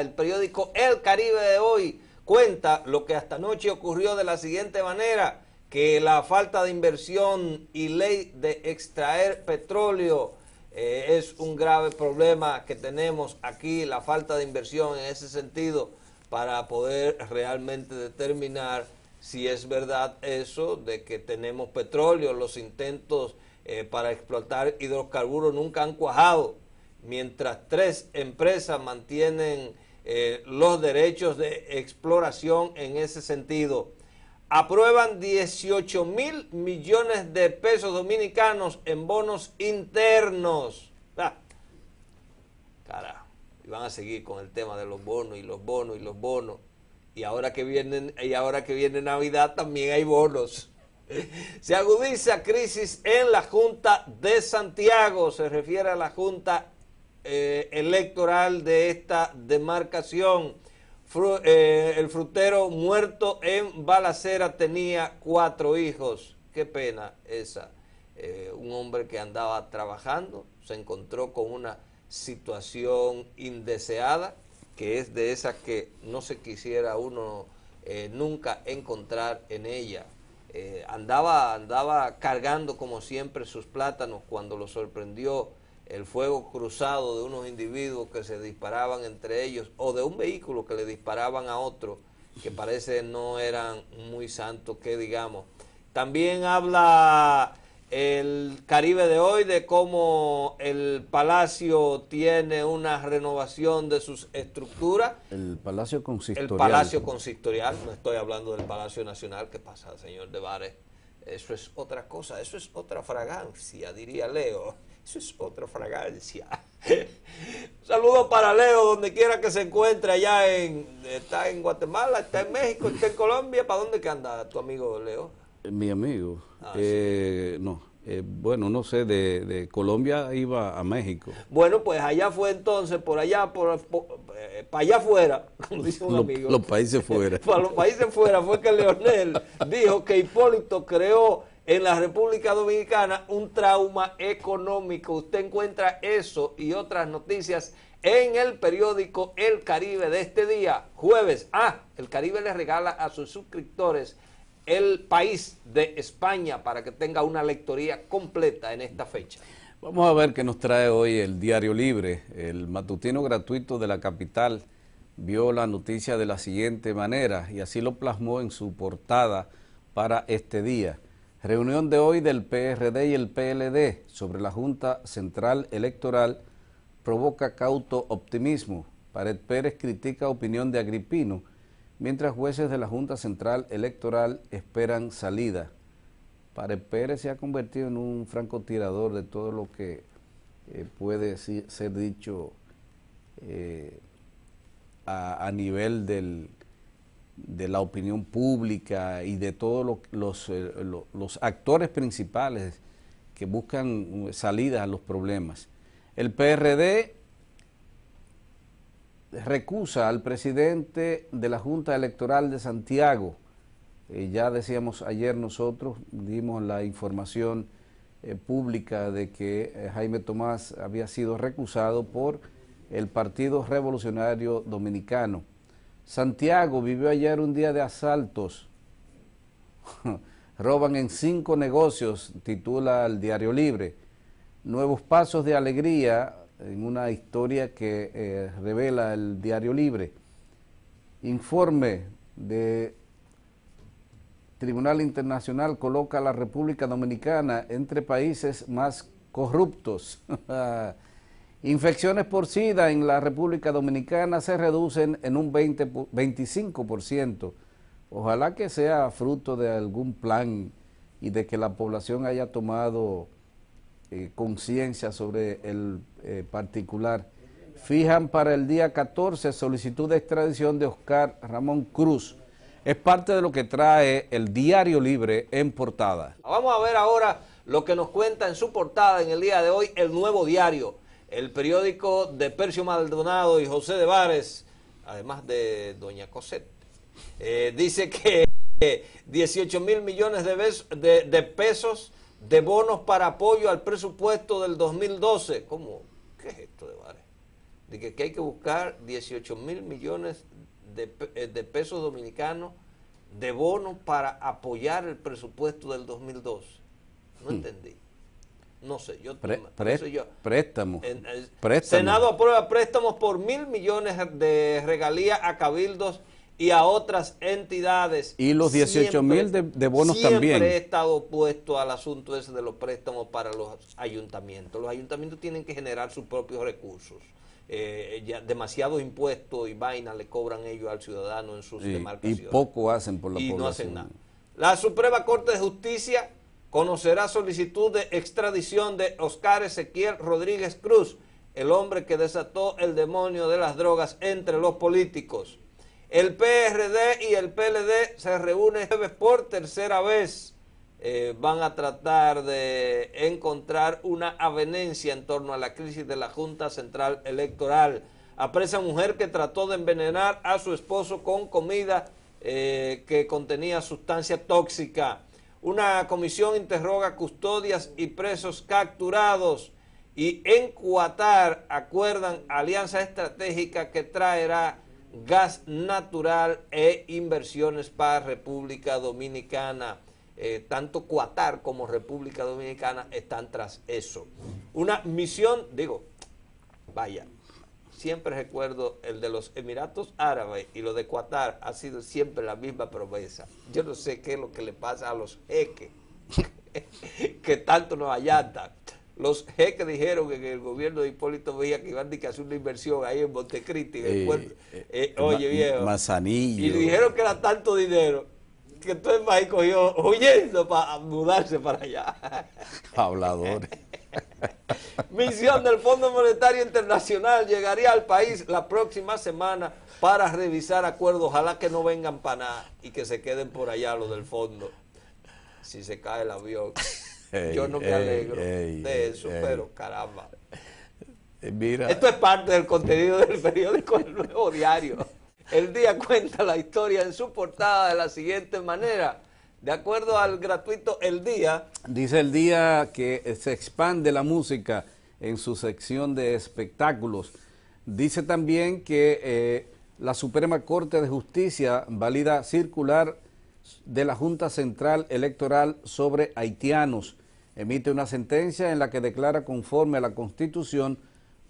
el periódico El Caribe de hoy cuenta lo que hasta anoche ocurrió de la siguiente manera, que la falta de inversión y ley de extraer petróleo eh, es un grave problema que tenemos aquí, la falta de inversión en ese sentido, para poder realmente determinar si es verdad eso de que tenemos petróleo, los intentos eh, para explotar hidrocarburos nunca han cuajado, mientras tres empresas mantienen eh, los derechos de exploración en ese sentido. Aprueban 18 mil millones de pesos dominicanos en bonos internos. Ah, Cara, Y van a seguir con el tema de los bonos y los bonos y los bonos. Y ahora que vienen, y ahora que viene Navidad también hay bonos. Se agudiza crisis en la Junta de Santiago, se refiere a la Junta eh, electoral de esta demarcación. Eh, el frutero muerto en balacera tenía cuatro hijos. Qué pena esa. Eh, un hombre que andaba trabajando se encontró con una situación indeseada que es de esas que no se quisiera uno nunca encontrar en ella. andaba, andaba cargando como siempre sus plátanos cuando lo sorprendió el fuego cruzado de unos individuos que se disparaban entre ellos o de un vehículo que le disparaban a otro que parece no eran muy santos que digamos. También habla el Caribe de hoy de cómo el Palacio tiene una renovación de sus estructuras. El Palacio Consistorial. El Palacio Consistorial, no estoy hablando del Palacio Nacional, ¿qué pasa, señor de Bares? Eso es otra cosa, eso es otra fragancia, diría Leo. Eso es otra fragancia. Un saludo para Leo, donde quiera que se encuentre, allá en, está en Guatemala, está en México, está en Colombia. ¿Para dónde que anda tu amigo Leo? Eh, mi amigo, ah, eh, no, eh, bueno, no sé, de, Colombia iba a México. Bueno, pues allá fue entonces, por allá, por, para allá afuera, como dice un amigo. Los países fuera. para los países fuera fue que Leonel dijo que Hipólito creó en la República Dominicana un trauma económico. Usted encuentra eso y otras noticias en el periódico El Caribe de este día, jueves. Ah, El Caribe le regala a sus suscriptores el país de España para que tenga una lectoría completa en esta fecha. Vamos a ver qué nos trae hoy el Diario Libre. El matutino gratuito de la capital vio la noticia de la siguiente manera y así lo plasmó en su portada para este día. Reunión de hoy del PRD y el PLD sobre la Junta Central Electoral provoca cauto optimismo. Pared Pérez critica opinión de Agripino, mientras jueces de la Junta Central Electoral esperan salida. Pared Pérez se ha convertido en un francotirador de todo lo que eh, puede ser dicho eh, a nivel del de la opinión pública y de todos eh, los, actores principales que buscan salida a los problemas. El PRD recusa al presidente de la Junta Electoral de Santiago. Eh, ya decíamos ayer nosotros, dimos la información eh, pública de que Jaime Tomás había sido recusado por el Partido Revolucionario Dominicano Santiago vivió ayer un día de asaltos. Roban en cinco negocios, titula el Diario Libre. Nuevos pasos de alegría en una historia que eh, revela el Diario Libre. Informe de Tribunal Internacional coloca a la República Dominicana entre países más corruptos. Ah, Infecciones por SIDA en la República Dominicana se reducen en un 20, 25%. Ojalá que sea fruto de algún plan y de que la población haya tomado eh, conciencia sobre el eh, particular. Fijan para el día 14 solicitud de extradición de Oscar Ramón Cruz. Es parte de lo que trae el Diario Libre en portada. Vamos a ver ahora lo que nos cuenta en su portada en el día de hoy el nuevo diario el periódico de Percio Maldonado y José de Vares, además de Doña Cosette, eh, dice que 18 mil millones de, pesos de bonos para apoyo al presupuesto del 2012. ¿Cómo? ¿Qué es esto de Vares? De que, hay que buscar 18 mil millones de, eh, de pesos dominicanos de bonos para apoyar el presupuesto del 2012. No hmm. entendí. No sé, yo, Préstamos, eh, Senado aprueba préstamos por mil millones de regalías a cabildos y a otras entidades. Y los 18 mil de, bonos también. Siempre he estado opuesto al asunto ese de los préstamos para los ayuntamientos. Los ayuntamientos tienen que generar sus propios recursos. Eh, ya demasiados impuestos y vainas le cobran ellos al ciudadano en sus y, demarcaciones. Y poco hacen por la y población. no hacen nada. La Suprema Corte de Justicia conocerá solicitud de extradición de Oscar Ezequiel Rodríguez Cruz, el hombre que desató el demonio de las drogas entre los políticos. El PRD y el PLD se reúnen este por tercera vez. Eh, van a tratar de encontrar una avenencia en torno a la crisis de la Junta Central Electoral. Apresa mujer que trató de envenenar a su esposo con comida eh, que contenía sustancia tóxica. Una comisión interroga custodias y presos capturados y en Cuatar acuerdan alianza estratégica que traerá gas natural e inversiones para República Dominicana. Eh, tanto Cuatar como República Dominicana están tras eso. Una misión, digo, vaya, siempre recuerdo el de los Emiratos Árabes y lo de Qatar ha sido siempre la misma promesa. Yo no sé qué es lo que le pasa a los jeques que tanto nos allanta Los jeques dijeron en el gobierno de Hipólito veía que iban a hacer una inversión ahí en Montecristi, eh, eh, eh, oye, viejo. Y dijeron que era tanto dinero que entonces país cogió huyendo para mudarse para allá. Habladores. Misión del Fondo Monetario Internacional llegaría al país la próxima semana para revisar acuerdos. Ojalá que no vengan para nada y que se queden por allá los del fondo. Si se cae el avión. Yo no me alegro de eso, pero caramba. Eh, mira. Esto es parte del contenido del periódico El Nuevo Diario. El día cuenta la historia en su portada de la siguiente manera. De acuerdo al gratuito El Día. Dice El Día que se expande la música en su sección de espectáculos. Dice también que eh, la Suprema Corte de Justicia valida circular de la Junta Central Electoral sobre haitianos. Emite una sentencia en la que declara conforme a la Constitución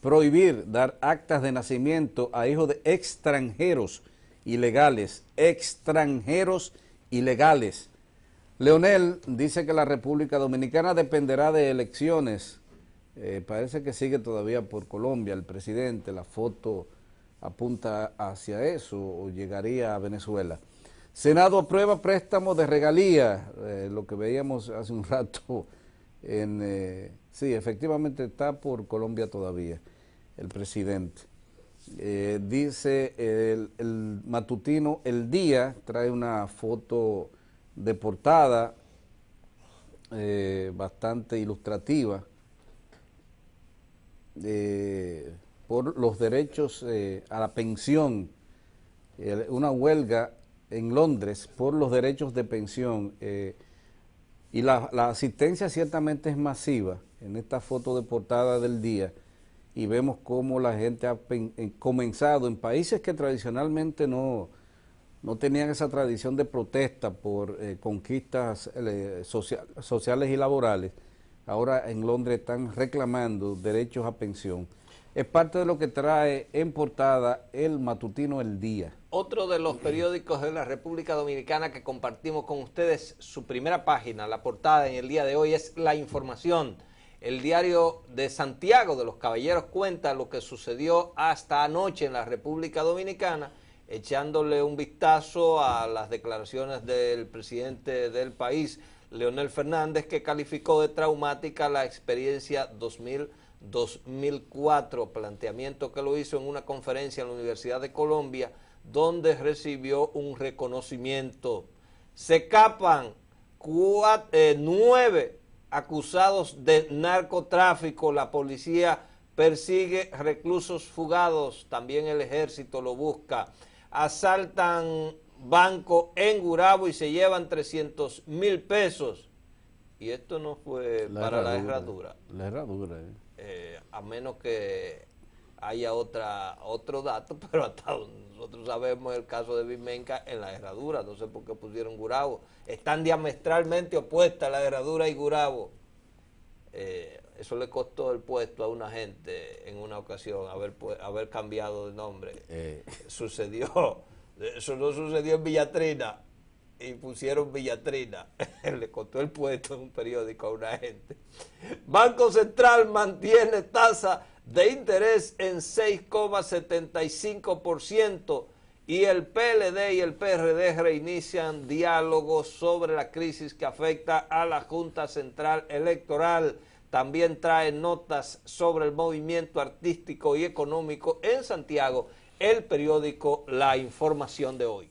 prohibir dar actas de nacimiento a hijos de extranjeros ilegales, extranjeros ilegales. Leonel dice que la República Dominicana dependerá de elecciones. Eh, parece que sigue todavía por Colombia el presidente, la foto apunta hacia eso o llegaría a Venezuela. Senado aprueba préstamo de regalía, eh, lo que veíamos hace un rato en... Eh, sí, efectivamente está por Colombia todavía el presidente. dice el matutino El Día, trae una foto de portada eh, bastante ilustrativa eh, por los derechos eh, a la pensión, una huelga en Londres por los derechos de pensión y la, la, asistencia ciertamente es masiva en esta foto de portada del día y vemos cómo la gente ha comenzado en países que tradicionalmente no, no tenían esa tradición de protesta por eh, conquistas eh, sociales y laborales, ahora en Londres están reclamando derechos a pensión. Es parte de lo que trae en portada el matutino El Día. Otro de los periódicos de la República Dominicana que compartimos con ustedes, su primera página, la portada en el día de hoy es La Información. El diario de Santiago de los Caballeros cuenta lo que sucedió hasta anoche en la República Dominicana echándole un vistazo a las declaraciones del presidente del país, Leonel Fernández, que calificó de traumática la experiencia 2000 2004, planteamiento que lo hizo en una conferencia en la Universidad de Colombia, donde recibió un reconocimiento. Se capan eh, nueve acusados de narcotráfico. La policía persigue reclusos fugados, también el ejército lo busca asaltan banco en Gurabo y se llevan 300 mil pesos. Y esto no fue para la herradura. La herradura, eh. eh. a menos que haya otra, otro dato, pero hasta nosotros sabemos el caso de Vimenca en la herradura, no sé por qué pusieron Gurabo. Están diametralmente opuestas la herradura y Gurabo. Eh, eso le costó el puesto a una gente en una ocasión, haber, haber cambiado de nombre. Eh. Sucedió, eso no sucedió en Villatrina, y pusieron Villatrina. le costó el puesto en un periódico a una gente. Banco Central mantiene tasa de interés en 6,75% y el PLD y el PRD reinician diálogos sobre la crisis que afecta a la Junta Central Electoral. También trae notas sobre el movimiento artístico y económico en Santiago, el periódico La Información de hoy.